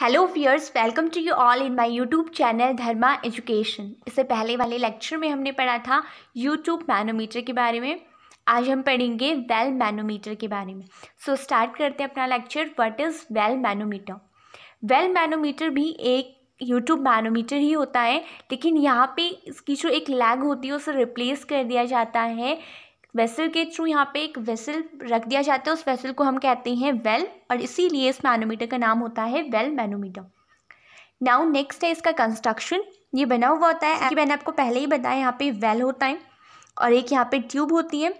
Hello fierce welcome to you all in my YouTube channel Dharma education इससे पहले वाले lecture में हमने पढ़ा था यूट्यूब मैनोमीटर के बारे में आज हम पढ़ेंगे वेल मैनोमीटर के बारे में सो so, स्टार्ट करते हैं अपना lecture what is well manometer well manometer भी एक यूट्यूब मैनोमीटर ही होता है लेकिन यहाँ पर इसकी जो एक लैग होती है उसे रिप्लेस कर दिया जाता है वेसल के थ्रू यहाँ पे एक वेसल रख दिया जाता है उस वेसल को हम कहते हैं वेल और इसीलिए इस मैनोमीटर का नाम होता है वेल मैनोमीटर नाउ नेक्स्ट है इसका कंस्ट्रक्शन ये बना हुआ होता है मैंने आपको पहले ही बताया यहाँ पे वेल होता है और एक यहाँ पे ट्यूब होती है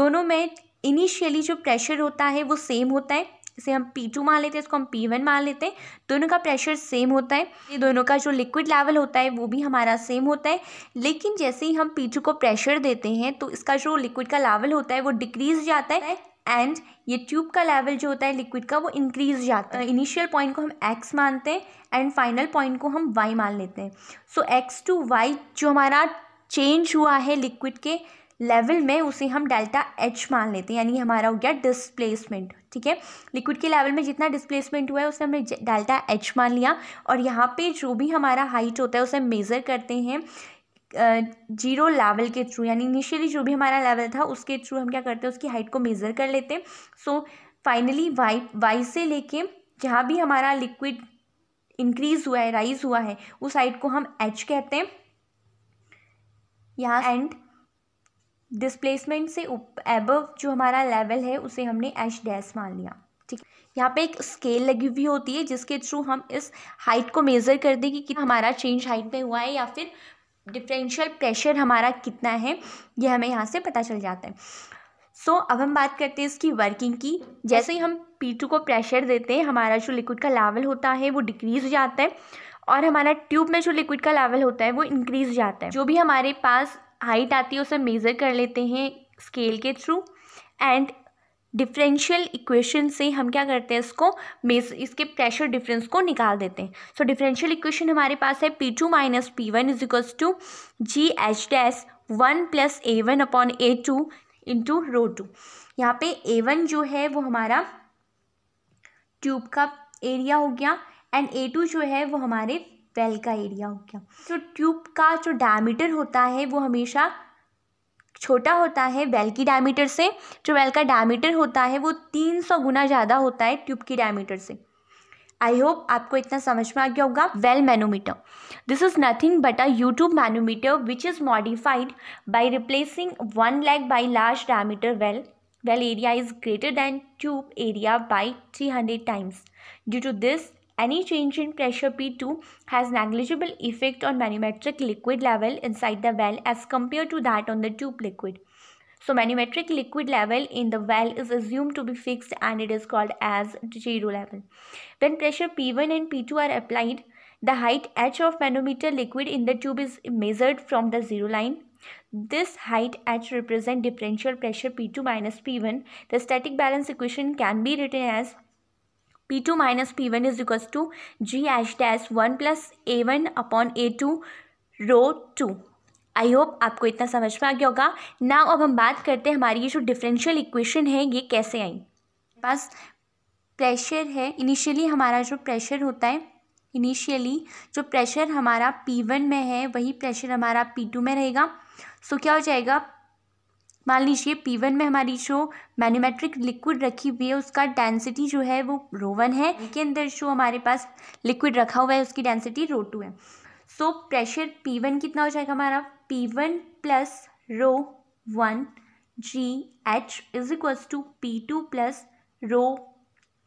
दोनों में इनिशियली जो प्रेशर होता है वो सेम होता है इसे हम पी टू मान लेते हैं इसको हम पी वन मान लेते हैं दोनों का प्रेशर सेम होता है ये दोनों का जो लिक्विड लेवल होता है वो भी हमारा सेम होता है लेकिन जैसे ही हम पी टू को प्रेशर देते हैं तो इसका जो लिक्विड का लेवल होता है वो डिक्रीज जाता है एंड ये ट्यूब का लेवल जो होता है लिक्विड का वो इंक्रीज जाता है इनिशियल पॉइंट को हम एक्स मानते हैं एंड फाइनल पॉइंट को हम वाई मान लेते हैं सो एक्स टू वाई जो हमारा चेंज हुआ है लिक्विड के लेवल में उसे हम डेल्टा एच मान लेते हैं यानी हमारा हो गया डिस्प्लेसमेंट ठीक है लिक्विड के लेवल में जितना डिस्प्लेसमेंट हुआ है उसे हमने डेल्टा एच मान लिया और यहाँ पे जो भी हमारा हाइट होता है उसे मेज़र करते हैं जीरो लेवल के थ्रू यानी इनिशियली जो भी हमारा लेवल था उसके थ्रू हम क्या करते हैं उसकी हाइट को मेज़र कर लेते हैं सो फाइनली वाई वाई से लेके जहाँ भी हमारा लिक्विड इंक्रीज हुआ है राइज हुआ है उस हाइट को हम एच कहते हैं यहाँ एंड डिस्प्लेसमेंट से एबव जो हमारा लेवल है उसे हमने एच डैस मान लिया ठीक यहाँ पे एक स्केल लगी हुई होती है जिसके थ्रू हम इस हाइट को मेज़र कर देंगे कि हमारा चेंज हाइट में हुआ है या फिर डिफरेंशियल प्रेशर हमारा कितना है यह हमें यहाँ से पता चल जाता है सो so, अब हम बात करते हैं इसकी वर्किंग की जैसे ही हम पी टू को प्रेशर देते हैं हमारा जो लिक्विड का लेवल होता है वो डिक्रीज हो जाता है और हमारा ट्यूब में जो लिक्विड का लेवल होता है वो इंक्रीज जाता है जो भी हमारे पास हाइट आती है उसे मेज़र कर लेते हैं स्केल के थ्रू एंड डिफरेंशियल इक्वेशन से हम क्या करते हैं इसको मेज इसके प्रेशर डिफरेंस को निकाल देते हैं सो डिफरेंशियल इक्वेशन हमारे पास है P two minus P one is equals to G H dash one plus A one upon A two into rho two यहाँ पे ए वन जो है वो हमारा ट्यूब का एरिया हो गया एंड ए टू जो है वो हमारे वेल का एरिया हो गया तो ट्यूब का जो डायमीटर होता है वो हमेशा छोटा होता है वेल की डायमीटर से जो वेल का डायमीटर होता है वो तीन सौ गुना ज़्यादा होता है ट्यूब की डायमीटर से आई होप आपको इतना समझ में आ गया होगा well manometer this is nothing but a U tube manometer which is modified by replacing one leg by large diameter well well area is greater than tube area by three hundred times due to this Any change in pressure P2 has negligible effect on manometric liquid level inside the well as compared to that on the tube liquid. So manometric liquid level in the well is assumed to be fixed and it is called as zero level. When pressure P1 and P2 are applied, the height h of manometer liquid in the tube is measured from the zero line. This height h represents differential pressure P2 minus P1. The static balance equation can be written as P two minus P one is equals to G H dash one plus A one upon A two rho two I hope आपको इतना समझ में आ गया होगा now अब हम बात करते हैं हमारी ये जो डिफरेंशियल इक्वेशन है ये कैसे आई पास प्रेशर है इनिशियली हमारा जो प्रेशर होता है इनिशियली जो प्रेशर हमारा P1 में है वही प्रेशर हमारा P2 में रहेगा सो so, क्या हो जाएगा मान लीजिए पी वन में हमारी जो मैनोमेट्रिक लिक्विड रखी हुई है उसका डेंसिटी जो है वो रो वन है के अंदर जो हमारे पास लिक्विड रखा हुआ है उसकी डेंसिटी रो टू है सो प्रेशर पी वन कितना हो जाएगा हमारा P one plus rho one G H is equals to P two plus rho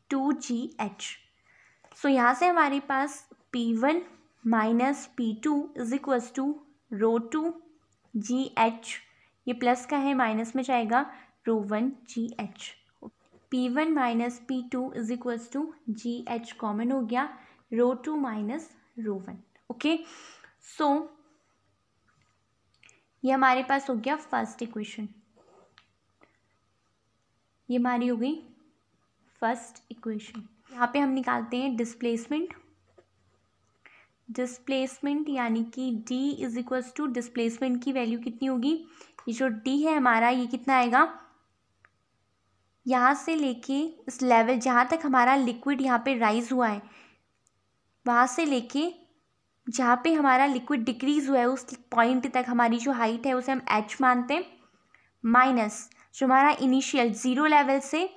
two G H so यहाँ से हमारे पास P one minus P two is equals to rho two G H ये plus का है minus में जाएगा rho one G H P one minus P two is equals to G H common हो गया rho two minus rho one okay so ये हमारे पास हो गया फर्स्ट इक्वेशन ये हमारी हो गई फर्स्ट इक्वेशन यहाँ पे हम निकालते हैं डिस्प्लेसमेंट डिस्प्लेसमेंट यानी कि D is equals to displacement की वैल्यू कितनी होगी ये जो डी है हमारा ये कितना आएगा यहाँ से लेके इस लेवल जहाँ तक हमारा लिक्विड यहाँ पे राइज हुआ है वहाँ से लेके जहाँ पे हमारा लिक्विड डिक्रीज हुआ है उस पॉइंट तक हमारी जो हाइट है उसे हम एच मानते हैं माइनस जो हमारा इनिशियल ज़ीरो लेवल से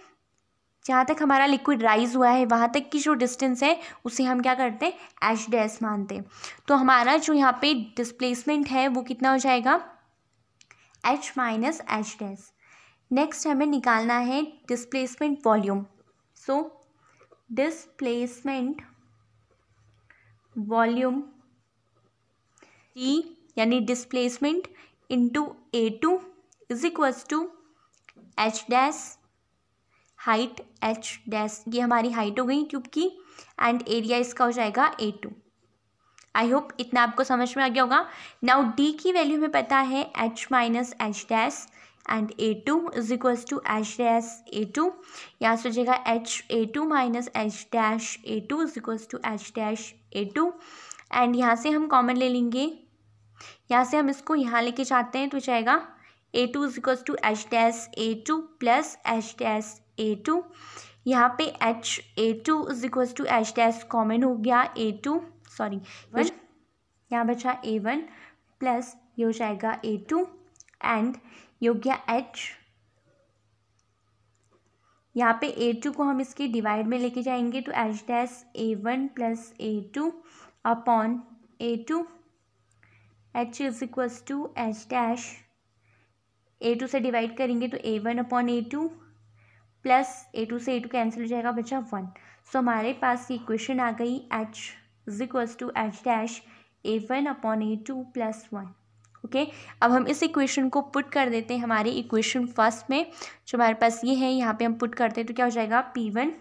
जहाँ तक हमारा लिक्विड राइज़ हुआ है वहाँ तक की जो डिस्टेंस है उसे हम क्या करते हैं एच डैस मानते हैं तो हमारा जो यहाँ पे डिस्प्लेसमेंट है वो कितना हो जाएगा H minus H dash next हमें निकालना है displacement volume so displacement volume T यानी displacement into A two is equals to H dash height H dash ये हमारी हाइट हो गई ट्यूब की एंड एरिया इसका हो जाएगा ए टू आई होप इतना आपको समझ में आ गया होगा नाउ डी की वैल्यू हमें पता है H minus H dash and A two is equals to H dash A two यहाँ से हो जाएगा H A two minus H dash A two is equals to H dash A two and यहाँ से हम कॉमन ले लेंगे यहाँ से हम इसको यहाँ लेके जाते हैं तो जाएगा A two is equals to H dash A two plus H dash A two यहाँ पे H A two is equal to H dash common हो गया ए टू सॉरी यहाँ बचा ए वन प्लस ये हो जाएगा ए टू एंड ये हो गया एच यहाँ पे ए टू को हम इसके डिवाइड में लेके जाएंगे तो H dash A one plus A two upon A two H is equal to H dash A two से डिवाइड करेंगे तो A one upon A two plus A two से ए टू कैंसिल हो जाएगा बचा वन सो हमारे पास ये equation आ गई H is equals to H dash A one upon A two plus one okay अब हम इस इक्वेशन को पुट कर देते हैं हमारे इक्वेशन फर्स्ट में जो हमारे पास ये है यहाँ पे हम पुट करते हैं तो क्या हो जाएगा P one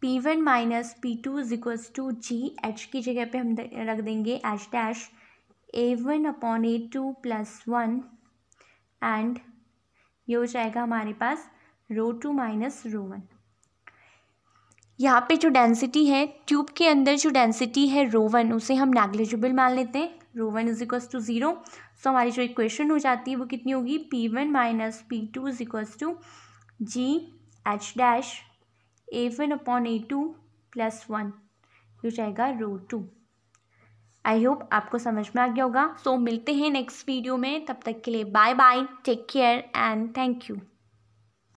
P one minus P two is equals to G H की जगह पे हम रख देंगे H dash A one upon A two plus one and ये हो जाएगा हमारे पास rho two minus rho one यहाँ पे जो डेंसिटी है ट्यूब के अंदर जो डेंसिटी है रो वन उसे हम नेग्लिजिबल मान लेते हैं rho one is equals to zero so हमारी जो इक्वेशन हो जाती है वो कितनी होगी P one minus P two is equals to G H dash A one upon A two plus one हो जाएगा रो टू आई होप आपको समझ में आ गया होगा सो so, मिलते हैं नेक्स्ट वीडियो में तब तक के लिए bye bye take care and thank you